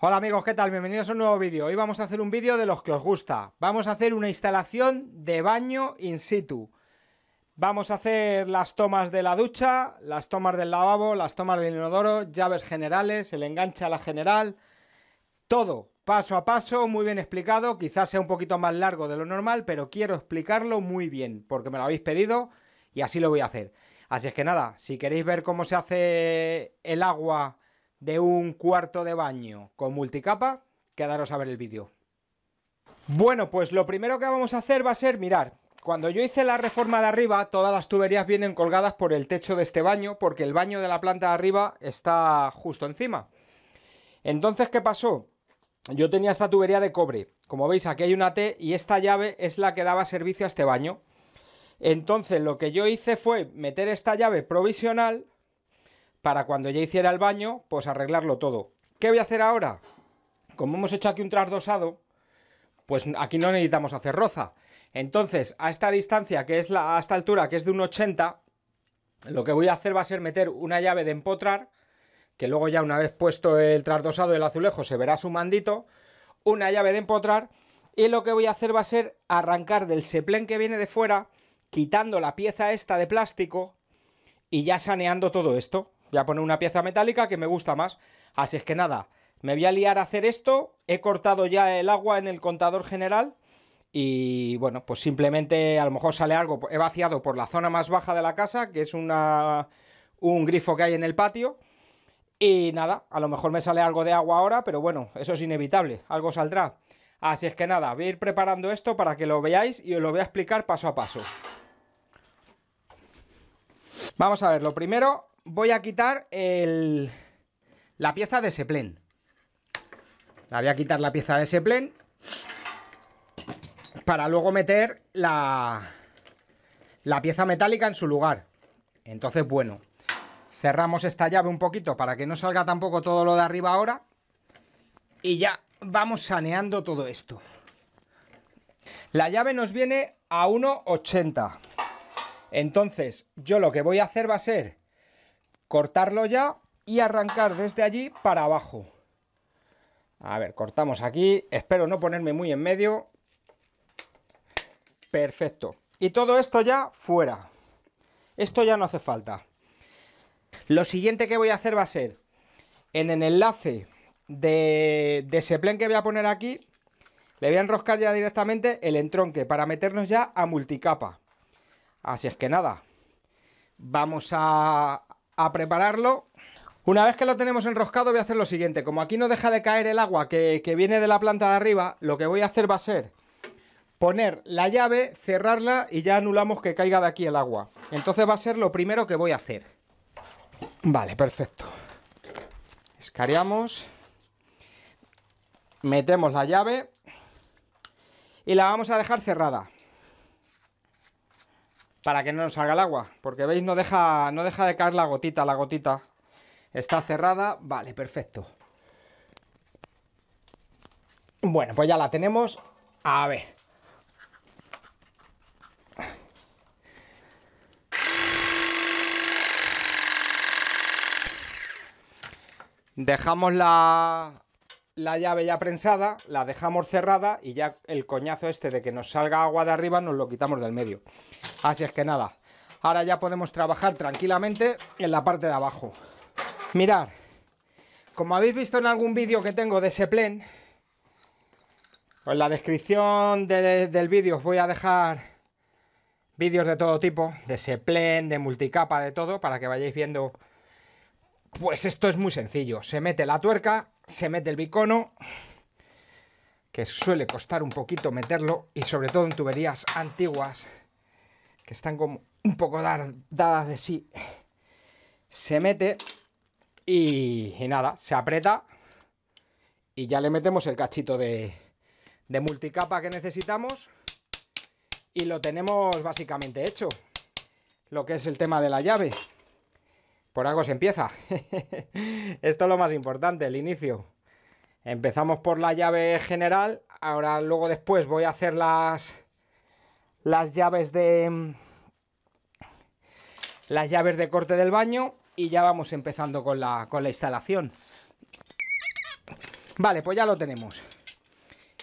Hola amigos, ¿qué tal? Bienvenidos a un nuevo vídeo. Hoy vamos a hacer un vídeo de los que os gusta. Vamos a hacer una instalación de baño in situ. Vamos a hacer las tomas de la ducha, las tomas del lavabo, las tomas del inodoro, llaves generales, el enganche a la general, todo paso a paso, muy bien explicado. Quizás sea un poquito más largo de lo normal, pero quiero explicarlo muy bien porque me lo habéis pedido y así lo voy a hacer. Así es que nada, si queréis ver cómo se hace el agua de un cuarto de baño con multicapa, quedaros a ver el vídeo. Bueno, pues lo primero que vamos a hacer va a ser mirar. Cuando yo hice la reforma de arriba, todas las tuberías vienen colgadas por el techo de este baño, porque el baño de la planta de arriba está justo encima. Entonces, ¿qué pasó? Yo tenía esta tubería de cobre. Como veis, aquí hay una T y esta llave es la que daba servicio a este baño. Entonces, lo que yo hice fue meter esta llave provisional para cuando ya hiciera el baño, pues arreglarlo todo. ¿Qué voy a hacer ahora? Como hemos hecho aquí un trasdosado, pues aquí no necesitamos hacer roza. Entonces, a esta distancia, que es la, a esta altura, que es de un 80, lo que voy a hacer va a ser meter una llave de empotrar, que luego ya una vez puesto el trasdosado del azulejo se verá su mandito, una llave de empotrar, y lo que voy a hacer va a ser arrancar del seplén que viene de fuera, quitando la pieza esta de plástico, y ya saneando todo esto. Voy a poner una pieza metálica que me gusta más. Así es que nada, me voy a liar a hacer esto. He cortado ya el agua en el contador general. Y bueno, pues simplemente a lo mejor sale algo. He vaciado por la zona más baja de la casa, que es una, un grifo que hay en el patio. Y nada, a lo mejor me sale algo de agua ahora, pero bueno, eso es inevitable, algo saldrá. Así es que nada, voy a ir preparando esto para que lo veáis y os lo voy a explicar paso a paso. Vamos a ver, lo primero voy a quitar la pieza de seplén. La voy a quitar la pieza de seplén para luego meter la, la pieza metálica en su lugar. Entonces, bueno, cerramos esta llave un poquito para que no salga tampoco todo lo de arriba ahora. Y ya vamos saneando todo esto. La llave nos viene a 1,80. Entonces, yo lo que voy a hacer va a ser cortarlo ya y arrancar desde allí para abajo. A ver, cortamos aquí, espero no ponerme muy en medio. Perfecto. Y todo esto ya fuera. Esto ya no hace falta. Lo siguiente que voy a hacer va a ser, en el enlace de, de ese plan que voy a poner aquí, le voy a enroscar ya directamente el entronque para meternos ya a multicapa. Así es que nada, vamos a, a prepararlo. Una vez que lo tenemos enroscado voy a hacer lo siguiente, como aquí no deja de caer el agua que, viene de la planta de arriba, lo que voy a hacer va a ser poner la llave, cerrarla y ya anulamos que caiga de aquí el agua. Entonces va a ser lo primero que voy a hacer. Vale, perfecto. Escariamos, Metemos la llave. Y la vamos a dejar cerrada para que no nos salga el agua, porque veis no deja, no deja de caer la gotita, la gotita está cerrada, vale, perfecto. Bueno, pues ya la tenemos, a ver. Dejamos la, la llave ya prensada, la dejamos cerrada y ya el coñazo este de que nos salga agua de arriba nos lo quitamos del medio. Así es que nada, ahora ya podemos trabajar tranquilamente en la parte de abajo. Mirad, como habéis visto en algún vídeo que tengo de Seplen, en pues la descripción del vídeo os voy a dejar vídeos de todo tipo, de Seplen, de multicapa, de todo, para que vayáis viendo pues esto es muy sencillo. Se mete la tuerca, se mete el bicono, que suele costar un poquito meterlo, y sobre todo en tuberías antiguas, que están como un poco dadas de sí. Se mete y, nada, se aprieta y ya le metemos el cachito de multicapa que necesitamos y lo tenemos básicamente hecho, lo que es el tema de la llave por algo se empieza. Esto es lo más importante, el inicio. Empezamos por la llave general, ahora luego después voy a hacer las, las llaves de las llaves de corte del baño y ya vamos empezando con la, con la instalación. Vale, pues ya lo tenemos.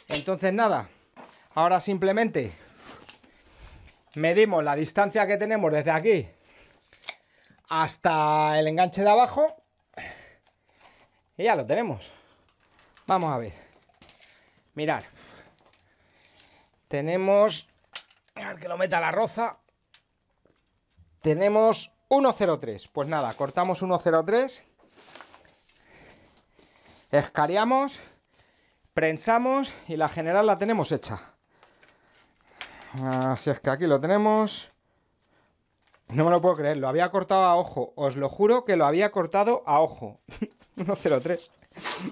Entonces nada, ahora simplemente medimos la distancia que tenemos desde aquí hasta el enganche de abajo. Y ya lo tenemos. Vamos a ver. Mirad. Tenemos... que lo meta la roza. Tenemos 1.03. Pues nada, cortamos 1.03. Escariamos. Prensamos y la general la tenemos hecha. Así ah, es que aquí lo tenemos. No me lo puedo creer, lo había cortado a ojo. Os lo juro que lo había cortado a ojo. 103.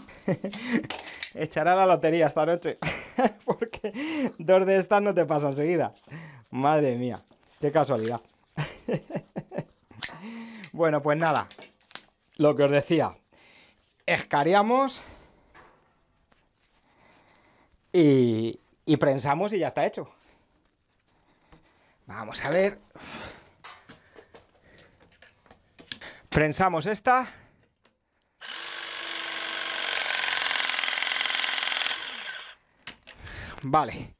Echará la lotería esta noche. Porque dos de estas no te pasan seguidas. Madre mía, qué casualidad. bueno, pues nada. Lo que os decía. escariamos Y, y prensamos y ya está hecho. Vamos a ver. Prensamos esta. Vale.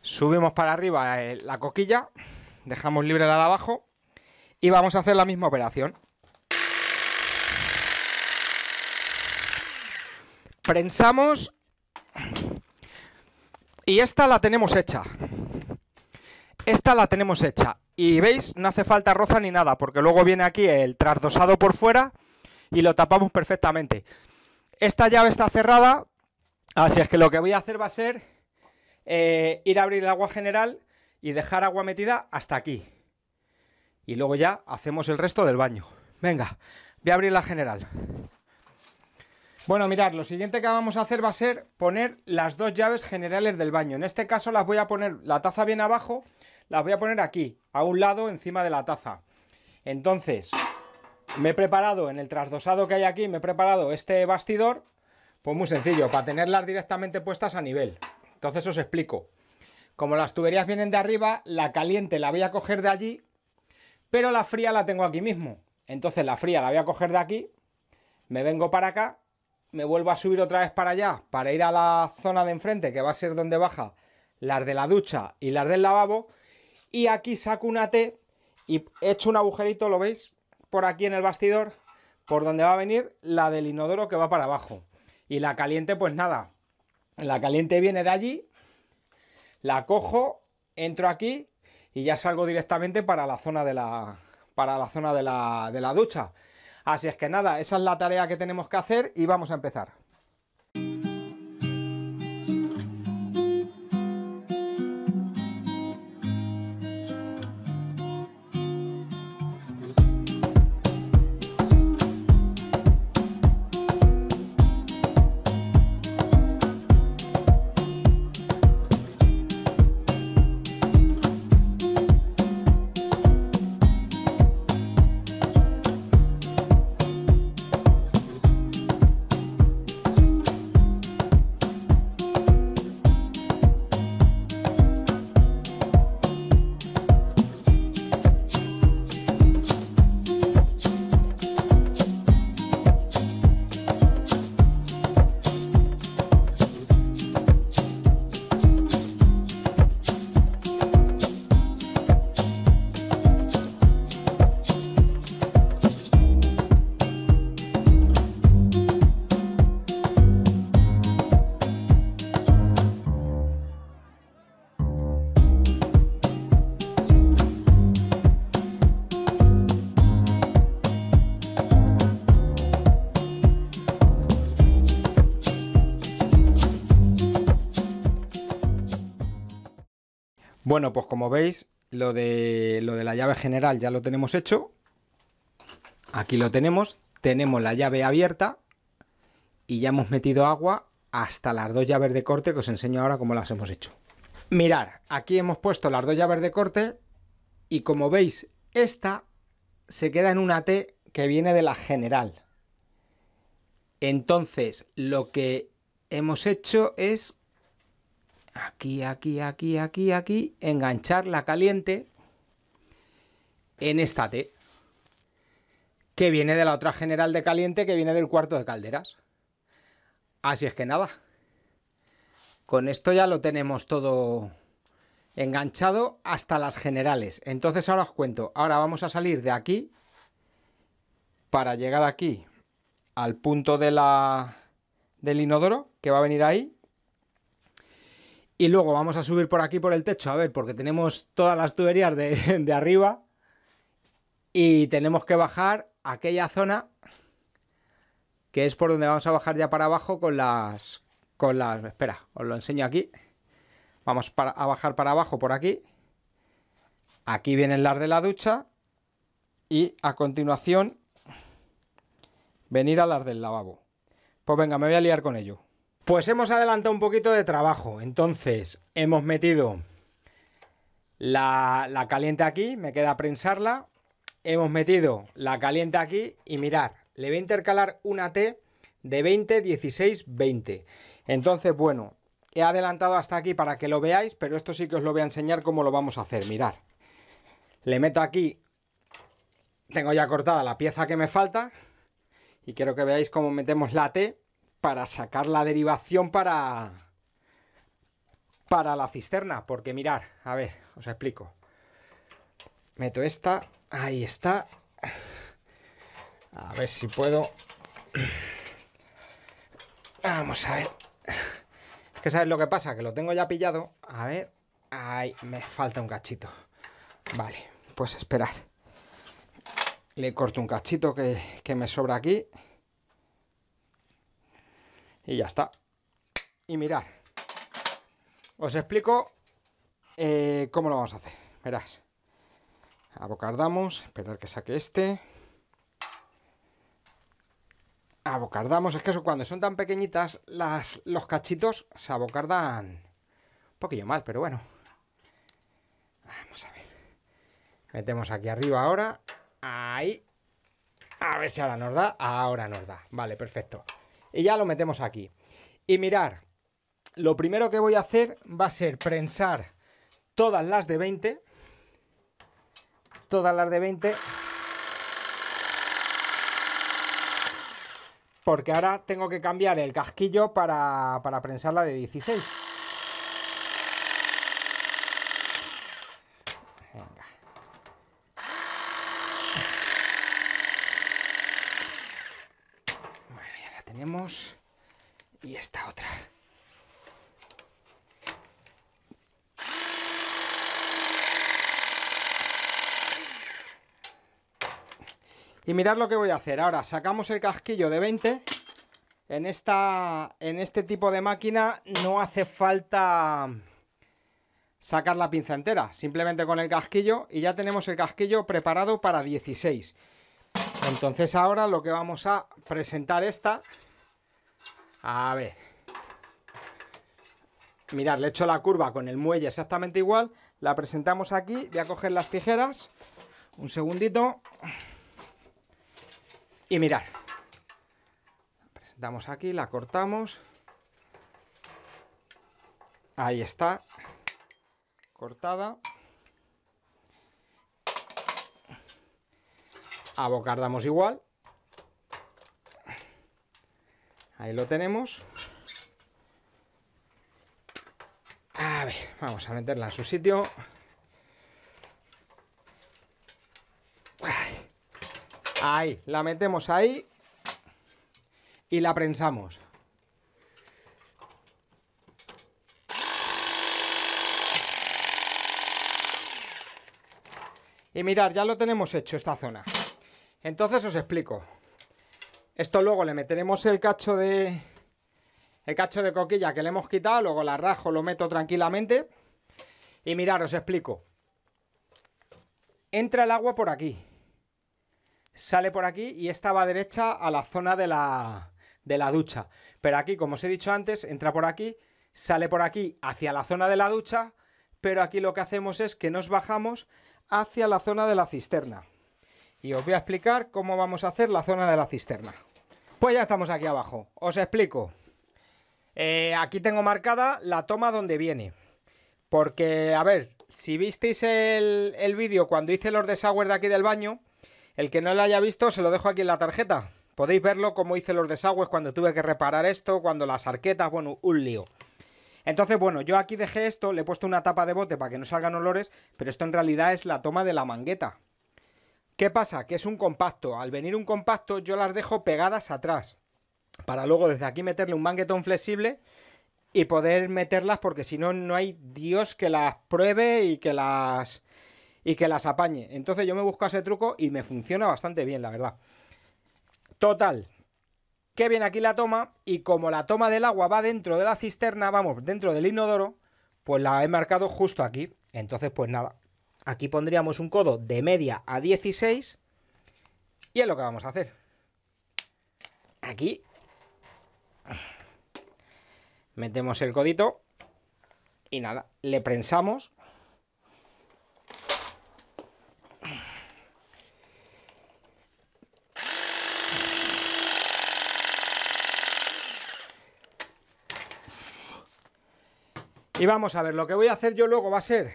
Subimos para arriba eh, la coquilla, dejamos libre la de abajo y vamos a hacer la misma operación. Prensamos y esta la tenemos hecha. Esta la tenemos hecha. Y veis, no hace falta roza ni nada, porque luego viene aquí el trasdosado por fuera y lo tapamos perfectamente. Esta llave está cerrada, así es que lo que voy a hacer va a ser eh, ir a abrir el agua general y dejar agua metida hasta aquí. Y luego ya hacemos el resto del baño. Venga, voy a abrir la general. Bueno, mirad, lo siguiente que vamos a hacer va a ser poner las dos llaves generales del baño. En este caso las voy a poner la taza bien abajo las voy a poner aquí, a un lado encima de la taza. Entonces, me he preparado en el trasdosado que hay aquí, me he preparado este bastidor, pues muy sencillo, para tenerlas directamente puestas a nivel. Entonces os explico. Como las tuberías vienen de arriba, la caliente la voy a coger de allí, pero la fría la tengo aquí mismo. Entonces la fría la voy a coger de aquí, me vengo para acá, me vuelvo a subir otra vez para allá, para ir a la zona de enfrente, que va a ser donde baja las de la ducha y las del lavabo, y aquí saco una T y echo un agujerito, ¿lo veis? Por aquí en el bastidor, por donde va a venir la del inodoro que va para abajo. Y la caliente, pues nada, la caliente viene de allí, la cojo, entro aquí y ya salgo directamente para la zona de la, para la, zona de la ducha. Así es que nada, esa es la tarea que tenemos que hacer y vamos a empezar. Bueno, pues como veis, lo de, lo de la llave general ya lo tenemos hecho. Aquí lo tenemos. Tenemos la llave abierta y ya hemos metido agua hasta las dos llaves de corte que os enseño ahora cómo las hemos hecho. Mirad, aquí hemos puesto las dos llaves de corte y como veis, esta se queda en una T que viene de la general. Entonces, lo que hemos hecho es aquí, aquí, aquí, aquí, aquí, enganchar la caliente en esta T, que viene de la otra general de caliente, que viene del cuarto de calderas. Así es que nada, con esto ya lo tenemos todo enganchado hasta las generales. Entonces ahora os cuento, ahora vamos a salir de aquí para llegar aquí al punto de la, del inodoro que va a venir ahí y luego vamos a subir por aquí por el techo, a ver, porque tenemos todas las tuberías de, arriba. Y tenemos que bajar aquella zona que es por donde vamos a bajar ya para abajo con las... Con las... Espera, os lo enseño aquí. Vamos a bajar para abajo por aquí. Aquí vienen las de la ducha. Y a continuación, venir a las del lavabo. Pues venga, me voy a liar con ello. Pues hemos adelantado un poquito de trabajo. Entonces, hemos metido la, caliente aquí, me queda prensarla. Hemos metido la caliente aquí y mirar, le voy a intercalar una T de 20, 16, 20. Entonces, bueno, he adelantado hasta aquí para que lo veáis, pero esto sí que os lo voy a enseñar cómo lo vamos a hacer. Mirar, le meto aquí, tengo ya cortada la pieza que me falta y quiero que veáis cómo metemos la T para sacar la derivación para, para la cisterna. Porque mirar, a ver, os explico. Meto esta, ahí está. A ver si puedo... Vamos a ver. qué que sabes lo que pasa, que lo tengo ya pillado. A ver. ahí me falta un cachito. Vale, pues esperar. Le corto un cachito que, que me sobra aquí y ya está. Y mirad. os explico eh, cómo lo vamos a hacer. Verás, abocardamos, esperar que saque este. Abocardamos, es que eso cuando son tan pequeñitas, las, los cachitos se abocardan un poquillo mal, pero bueno. Vamos a ver. Metemos aquí arriba ahora. Ahí. A ver si ahora nos da. Ahora nos da. Vale, perfecto y ya lo metemos aquí. Y mirar, lo primero que voy a hacer va a ser prensar todas las de 20, todas las de 20, porque ahora tengo que cambiar el casquillo para, para prensar la de 16. y esta otra. Y mirad lo que voy a hacer. Ahora sacamos el casquillo de 20. En, esta, en este tipo de máquina no hace falta sacar la pinza entera. Simplemente con el casquillo y ya tenemos el casquillo preparado para 16. Entonces ahora lo que vamos a presentar esta a ver. Mirad, le he hecho la curva con el muelle exactamente igual. La presentamos aquí. Voy a coger las tijeras. Un segundito. Y mirad. Presentamos aquí, la cortamos. Ahí está. Cortada. damos igual. Ahí lo tenemos. A ver, vamos a meterla en su sitio. Ahí, la metemos ahí y la prensamos. Y mirad, ya lo tenemos hecho esta zona. Entonces os explico. Esto luego le meteremos el cacho de... El cacho de coquilla que le hemos quitado, luego la rajo, lo meto tranquilamente. Y mirad, os explico. Entra el agua por aquí. Sale por aquí y esta va derecha a la zona de la, de la ducha. Pero aquí, como os he dicho antes, entra por aquí, sale por aquí hacia la zona de la ducha, pero aquí lo que hacemos es que nos bajamos hacia la zona de la cisterna y os voy a explicar cómo vamos a hacer la zona de la cisterna. Pues ya estamos aquí abajo, os explico. Eh, aquí tengo marcada la toma donde viene. Porque, a ver, si visteis el, el vídeo cuando hice los desagües de aquí del baño, el que no lo haya visto se lo dejo aquí en la tarjeta. Podéis verlo como hice los desagües cuando tuve que reparar esto, cuando las arquetas, bueno, un lío. Entonces, bueno, yo aquí dejé esto, le he puesto una tapa de bote para que no salgan olores, pero esto en realidad es la toma de la mangueta. ¿Qué pasa? Que es un compacto. Al venir un compacto yo las dejo pegadas atrás para luego desde aquí meterle un manguetón flexible y poder meterlas porque si no no hay Dios que las pruebe y que las y que las apañe. Entonces yo me busco ese truco y me funciona bastante bien, la verdad. Total, que bien aquí la toma y como la toma del agua va dentro de la cisterna, vamos, dentro del inodoro, pues la he marcado justo aquí. Entonces pues nada, Aquí pondríamos un codo de media a 16 y es lo que vamos a hacer. Aquí metemos el codito y nada, le prensamos. Y vamos a ver, lo que voy a hacer yo luego va a ser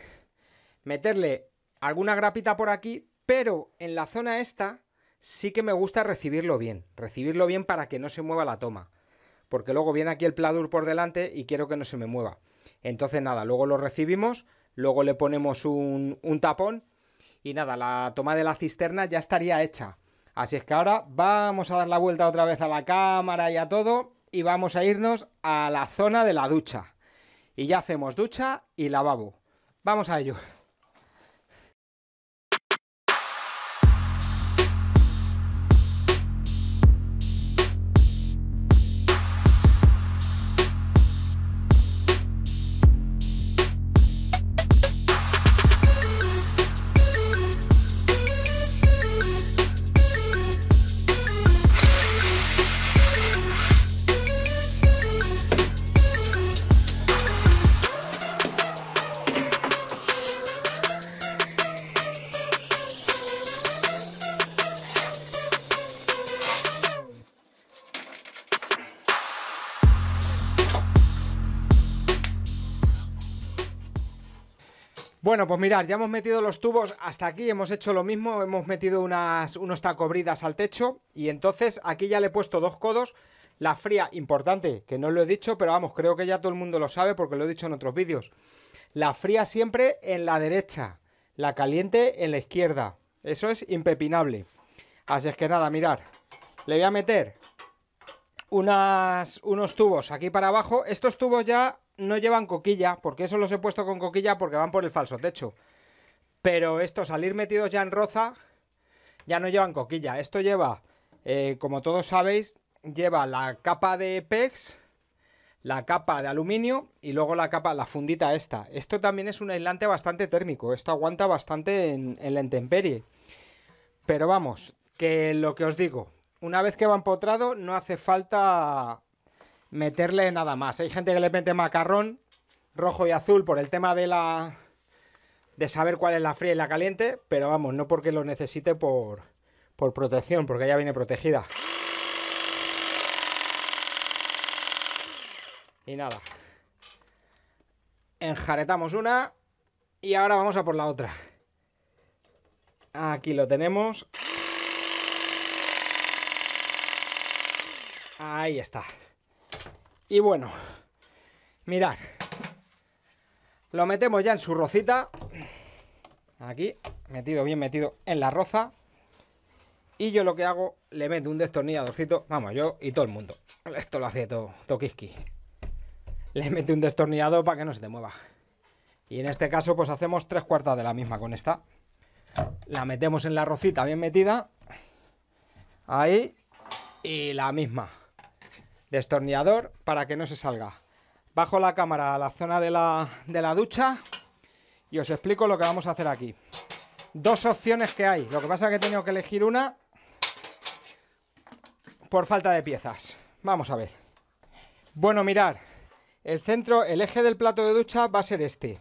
meterle alguna grapita por aquí, pero en la zona esta sí que me gusta recibirlo bien, recibirlo bien para que no se mueva la toma, porque luego viene aquí el pladur por delante y quiero que no se me mueva. Entonces nada, luego lo recibimos, luego le ponemos un, un tapón y nada, la toma de la cisterna ya estaría hecha. Así es que ahora vamos a dar la vuelta otra vez a la cámara y a todo y vamos a irnos a la zona de la ducha. Y ya hacemos ducha y lavabo. Vamos a ello. Bueno, pues mirar, ya hemos metido los tubos hasta aquí, hemos hecho lo mismo, hemos metido unas, unos tacobridas al techo y entonces aquí ya le he puesto dos codos, la fría, importante, que no lo he dicho, pero vamos, creo que ya todo el mundo lo sabe porque lo he dicho en otros vídeos. La fría siempre en la derecha, la caliente en la izquierda, eso es impepinable. Así es que nada, mirar, le voy a meter unas, unos tubos aquí para abajo, estos tubos ya no llevan coquilla, porque eso los he puesto con coquilla porque van por el falso techo. Pero esto, salir metidos ya en roza, ya no llevan coquilla. Esto lleva, eh, como todos sabéis, lleva la capa de PEX, la capa de aluminio y luego la capa, la fundita esta. Esto también es un aislante bastante térmico, esto aguanta bastante en, la intemperie. Pero vamos, que lo que os digo, una vez que va empotrado no hace falta meterle nada más. Hay gente que le mete macarrón rojo y azul por el tema de la de saber cuál es la fría y la caliente, pero vamos, no porque lo necesite por, por protección, porque ya viene protegida. Y nada. Enjaretamos una y ahora vamos a por la otra. Aquí lo tenemos. Ahí está. Y bueno, mirad. Lo metemos ya en su rocita. Aquí, metido bien metido en la roza. Y yo lo que hago, le meto un destornilladorcito. Vamos, yo y todo el mundo. Esto lo hace todo, Tokiski. Le mete un destornillador para que no se te mueva. Y en este caso, pues hacemos tres cuartas de la misma con esta. La metemos en la rocita bien metida. Ahí. Y la misma destornillador para que no se salga. Bajo la cámara a la zona de la, de la ducha y os explico lo que vamos a hacer aquí. Dos opciones que hay, lo que pasa es que he tenido que elegir una por falta de piezas. Vamos a ver. Bueno, mirar, el centro, el eje del plato de ducha va a ser este.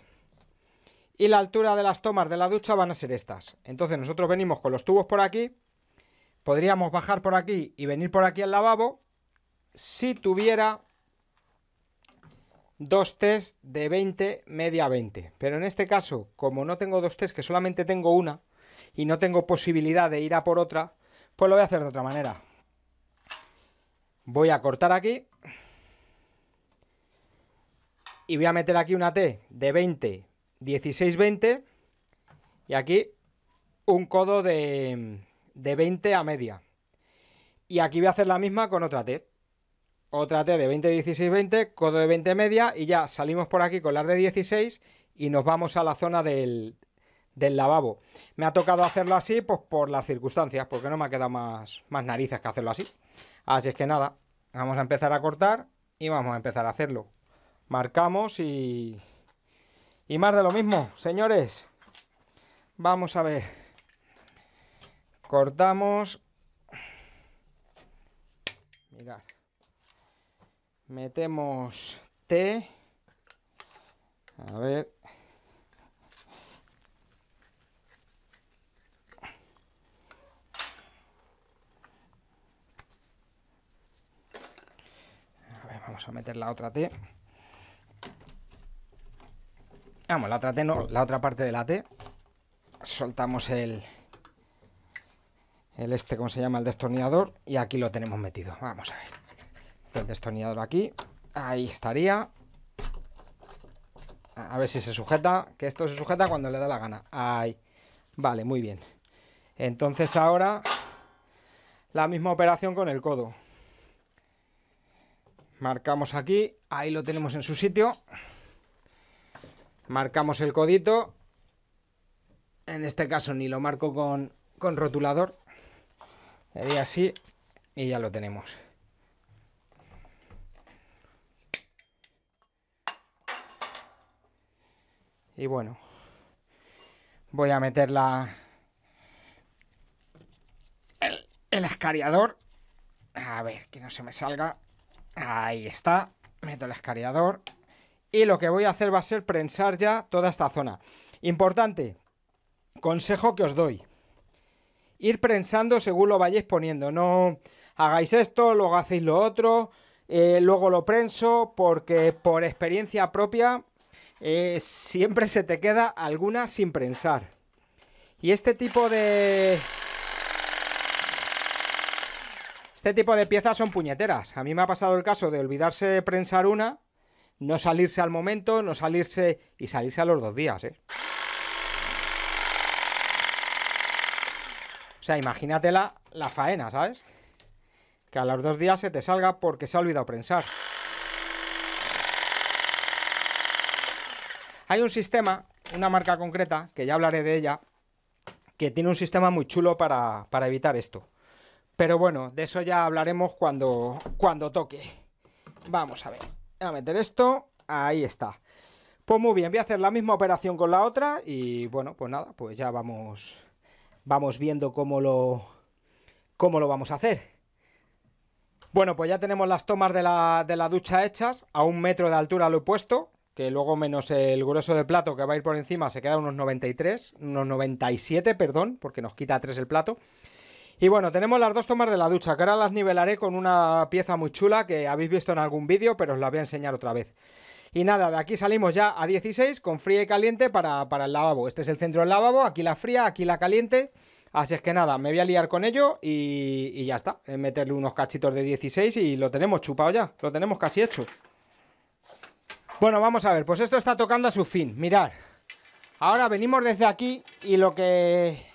Y la altura de las tomas de la ducha van a ser estas. Entonces nosotros venimos con los tubos por aquí, podríamos bajar por aquí y venir por aquí al lavabo si tuviera dos test de 20, media 20. Pero en este caso, como no tengo dos tests, que solamente tengo una, y no tengo posibilidad de ir a por otra, pues lo voy a hacer de otra manera. Voy a cortar aquí. Y voy a meter aquí una T de 20, 16, 20. Y aquí un codo de, de 20 a media. Y aquí voy a hacer la misma con otra T otra T de 20, 16, 20, codo de 20 media y ya salimos por aquí con las de 16 y nos vamos a la zona del, lavabo. Me ha tocado hacerlo así pues por las circunstancias, porque no me ha quedado más, más narices que hacerlo así. Así es que nada, vamos a empezar a cortar y vamos a empezar a hacerlo. Marcamos y... Y más de lo mismo, señores. Vamos a ver. Cortamos. Mirad. Metemos T. A ver. A ver, vamos a meter la otra T. Vamos, la otra T no, la otra parte de la T. Soltamos el, el este, ¿cómo se llama? El destornillador y aquí lo tenemos metido. Vamos a ver el destornillador aquí. Ahí estaría. A ver si se sujeta, que esto se sujeta cuando le da la gana. Ahí. Vale, muy bien. Entonces ahora la misma operación con el codo. Marcamos aquí, ahí lo tenemos en su sitio. Marcamos el codito. En este caso ni lo marco con, rotulador. Sería así y ya lo tenemos. Y bueno, voy a meterla el, escariador. A ver, que no se me salga. Ahí está. Meto el escariador. Y lo que voy a hacer va a ser prensar ya toda esta zona. Importante, consejo que os doy. Ir prensando según lo vayáis poniendo. No hagáis esto, luego hacéis lo otro, eh, luego lo prenso, porque por experiencia propia eh, siempre se te queda alguna sin prensar Y este tipo de... Este tipo de piezas son puñeteras. A mí me ha pasado el caso de olvidarse de prensar una, no salirse al momento, no salirse y salirse a los dos días. ¿eh? O sea, imagínatela la faena, ¿sabes? Que a los dos días se te salga porque se ha olvidado prensar. Hay un sistema, una marca concreta, que ya hablaré de ella, que tiene un sistema muy chulo para, evitar esto. Pero bueno, de eso ya hablaremos cuando, cuando toque. Vamos a ver. Voy a meter esto. Ahí está. Pues muy bien, voy a hacer la misma operación con la otra y bueno, pues nada, pues ya vamos vamos viendo cómo lo lo vamos a hacer. Bueno, pues ya tenemos las tomas de la, de la ducha hechas, a un metro de altura lo he puesto, que luego menos el grueso de plato que va a ir por encima se queda unos 93, unos 97, perdón, porque nos quita 3 el plato. Y bueno, tenemos las dos tomas de la ducha, que ahora las nivelaré con una pieza muy chula que habéis visto en algún vídeo, pero os la voy a enseñar otra vez. Y nada, de aquí salimos ya a 16 con fría y caliente para, el lavabo. Este es el centro del lavabo, aquí la fría, aquí la caliente. Así es que nada, me voy a liar con ello y, y ya está. Meterle unos cachitos de 16 y lo tenemos chupado ya, lo tenemos casi hecho. Bueno, vamos a ver, pues esto está tocando a su fin, mirad. Ahora venimos desde aquí y lo que,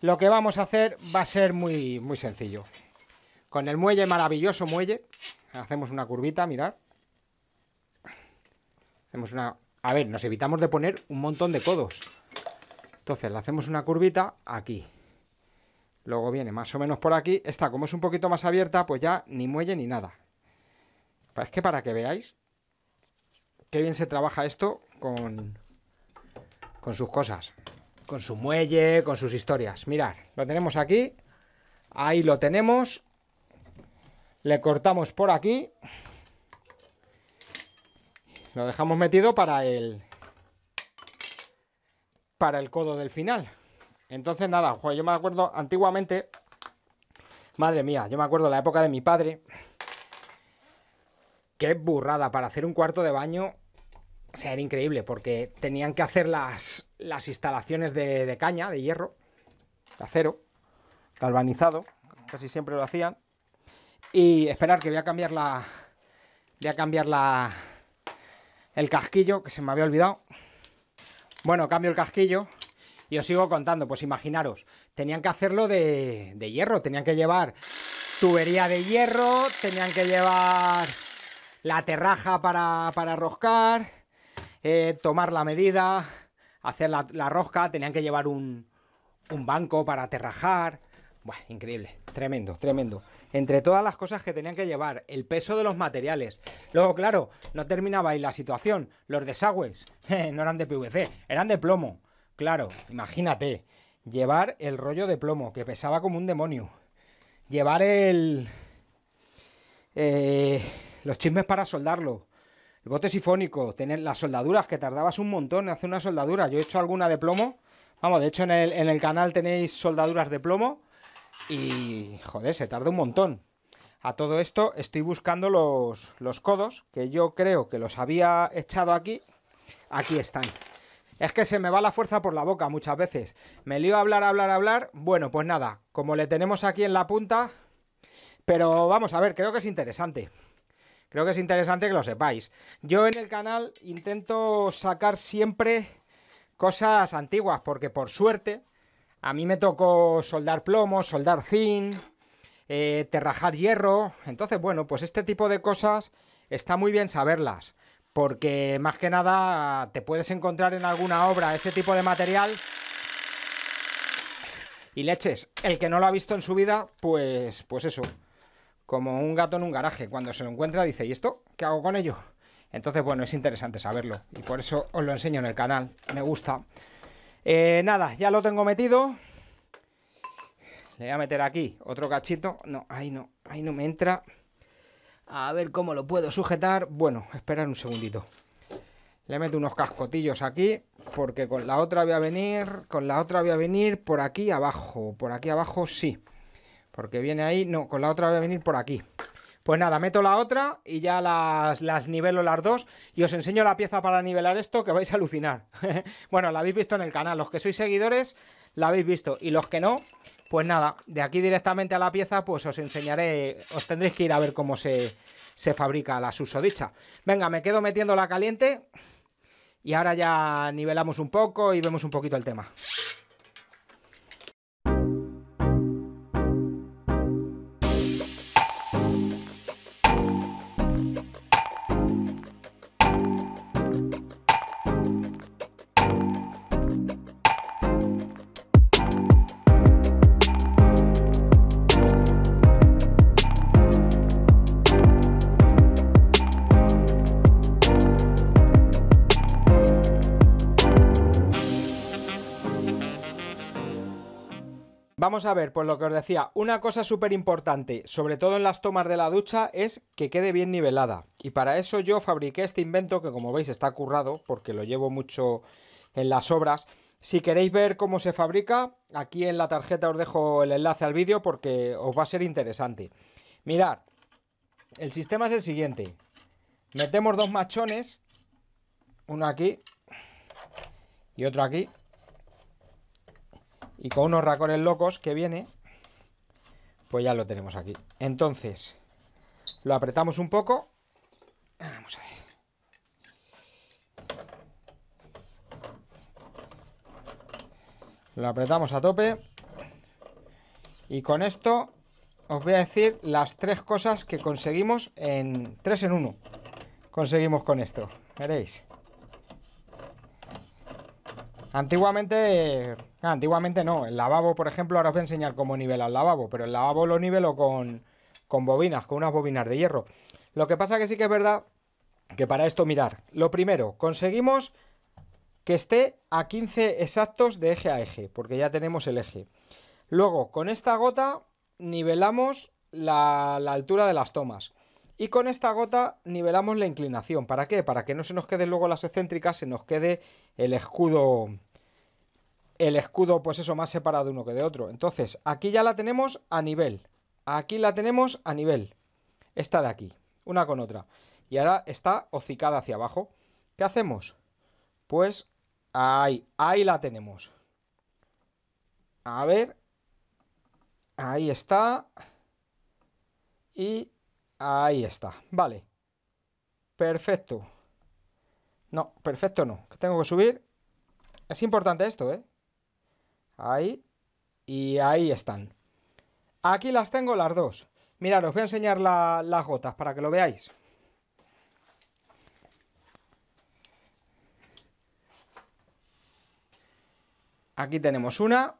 lo que vamos a hacer va a ser muy, muy sencillo. Con el muelle, maravilloso muelle, hacemos una curvita, mirad. Hacemos una... A ver, nos evitamos de poner un montón de codos. Entonces, le hacemos una curvita aquí. Luego viene más o menos por aquí. Esta, como es un poquito más abierta, pues ya ni muelle ni nada. Es que para que veáis qué bien se trabaja esto con, con sus cosas. Con su muelle, con sus historias. Mirad, lo tenemos aquí. Ahí lo tenemos. Le cortamos por aquí. Lo dejamos metido para el... Para el codo del final. Entonces, nada, yo me acuerdo antiguamente... Madre mía, yo me acuerdo la época de mi padre. Qué burrada para hacer un cuarto de baño o sea, era increíble porque tenían que hacer las, las instalaciones de, caña, de hierro, de acero, galvanizado, casi siempre lo hacían. Y esperar que voy a cambiar la. Voy a cambiar la. El casquillo, que se me había olvidado. Bueno, cambio el casquillo y os sigo contando. Pues imaginaros, tenían que hacerlo de, hierro, tenían que llevar tubería de hierro, tenían que llevar la terraja para, para roscar eh, tomar la medida, hacer la, rosca, tenían que llevar un, banco para aterrajar. Buah, increíble, tremendo, tremendo. Entre todas las cosas que tenían que llevar, el peso de los materiales. Luego, claro, no terminaba ahí la situación. Los desagües no eran de PVC, eran de plomo. Claro, imagínate, llevar el rollo de plomo, que pesaba como un demonio. Llevar el... Eh, los chismes para soldarlo. El bote sifónico, tener las soldaduras, que tardabas un montón en hacer una soldadura. Yo he hecho alguna de plomo. Vamos, de hecho en el, canal tenéis soldaduras de plomo. Y, joder, se tarda un montón. A todo esto estoy buscando los, los codos, que yo creo que los había echado aquí. Aquí están. Es que se me va la fuerza por la boca muchas veces. Me lío a hablar, hablar, hablar. Bueno, pues nada, como le tenemos aquí en la punta... Pero vamos a ver, creo que es interesante. Creo que es interesante que lo sepáis. Yo en el canal intento sacar siempre cosas antiguas, porque por suerte a mí me tocó soldar plomo, soldar zinc, eh, terrajar hierro. Entonces, bueno, pues este tipo de cosas está muy bien saberlas, porque más que nada te puedes encontrar en alguna obra ese tipo de material y leches. El que no lo ha visto en su vida, pues, pues eso como un gato en un garaje. Cuando se lo encuentra dice, ¿y esto? ¿Qué hago con ello? Entonces, bueno, es interesante saberlo y por eso os lo enseño en el canal, me gusta. Eh, nada, ya lo tengo metido. Le voy a meter aquí otro cachito. No, ahí no, ahí no me entra. A ver cómo lo puedo sujetar. Bueno, esperar un segundito. Le meto unos cascotillos aquí, porque con la otra voy a venir, con la otra voy a venir por aquí abajo. Por aquí abajo sí. Porque viene ahí, no, con la otra va a venir por aquí. Pues nada, meto la otra y ya las, nivelo las dos y os enseño la pieza para nivelar esto que vais a alucinar. bueno, la habéis visto en el canal, los que sois seguidores la habéis visto y los que no, pues nada, de aquí directamente a la pieza pues os enseñaré, os tendréis que ir a ver cómo se, se fabrica la susodicha. Venga, me quedo metiendo la caliente y ahora ya nivelamos un poco y vemos un poquito el tema. Vamos a ver, pues lo que os decía, una cosa súper importante, sobre todo en las tomas de la ducha, es que quede bien nivelada. Y para eso yo fabriqué este invento que como veis está currado, porque lo llevo mucho en las obras. Si queréis ver cómo se fabrica, aquí en la tarjeta os dejo el enlace al vídeo porque os va a ser interesante. Mirad, el sistema es el siguiente. Metemos dos machones, uno aquí y otro aquí. Y con unos racones locos que viene, pues ya lo tenemos aquí. Entonces, lo apretamos un poco. Vamos a ver. Lo apretamos a tope. Y con esto os voy a decir las tres cosas que conseguimos en tres en uno. Conseguimos con esto. Veréis. Antiguamente, ah, antiguamente no. El lavabo, por ejemplo, ahora os voy a enseñar cómo nivelar el lavabo, pero el lavabo lo nivelo con, bobinas, con unas bobinas de hierro. Lo que pasa que sí que es verdad que para esto mirar, lo primero, conseguimos que esté a 15 exactos de eje a eje, porque ya tenemos el eje. Luego, con esta gota nivelamos la altura de las tomas. Y con esta gota nivelamos la inclinación. ¿Para qué? Para que no se nos queden luego las excéntricas, se nos quede el escudo, el escudo pues eso, más separado uno que de otro. Entonces, aquí ya la tenemos a nivel. Aquí la tenemos a nivel. Esta de aquí, una con otra. Y ahora está hocicada hacia abajo. ¿Qué hacemos? Pues ahí, ahí la tenemos. A ver. Ahí está. Y Ahí está, vale. Perfecto. No, perfecto no. Tengo que subir. Es importante esto, ¿eh? Ahí. Y ahí están. Aquí las tengo las dos. Mirad, os voy a enseñar las gotas para que lo veáis. Aquí tenemos una.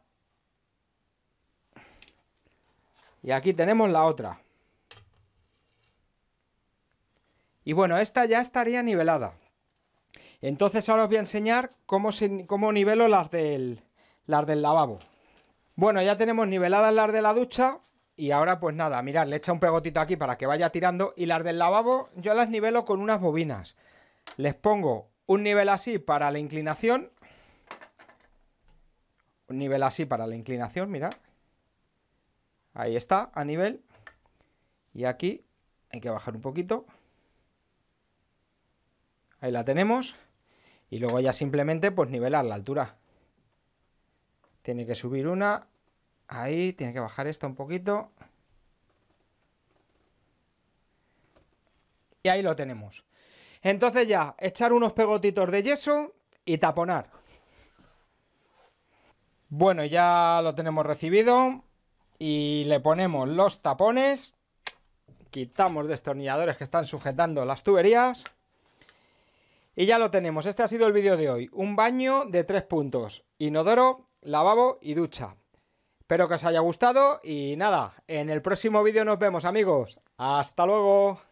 Y aquí tenemos la otra. Y bueno, esta ya estaría nivelada. Entonces ahora os voy a enseñar cómo, nivelo las del, las del lavabo. Bueno, ya tenemos niveladas las de la ducha y ahora pues nada, mirad, le echa un pegotito aquí para que vaya tirando y las del lavabo yo las nivelo con unas bobinas. Les pongo un nivel así para la inclinación, un nivel así para la inclinación, mirad. Ahí está, a nivel. Y aquí hay que bajar un poquito. Ahí la tenemos. Y luego ya simplemente pues nivelar la altura. Tiene que subir una. Ahí, tiene que bajar esta un poquito. Y ahí lo tenemos. Entonces ya, echar unos pegotitos de yeso y taponar. Bueno, ya lo tenemos recibido. Y le ponemos los tapones. Quitamos destornilladores que están sujetando las tuberías. Y ya lo tenemos, este ha sido el vídeo de hoy. Un baño de tres puntos, inodoro, lavabo y ducha. Espero que os haya gustado y nada, en el próximo vídeo nos vemos amigos. ¡Hasta luego!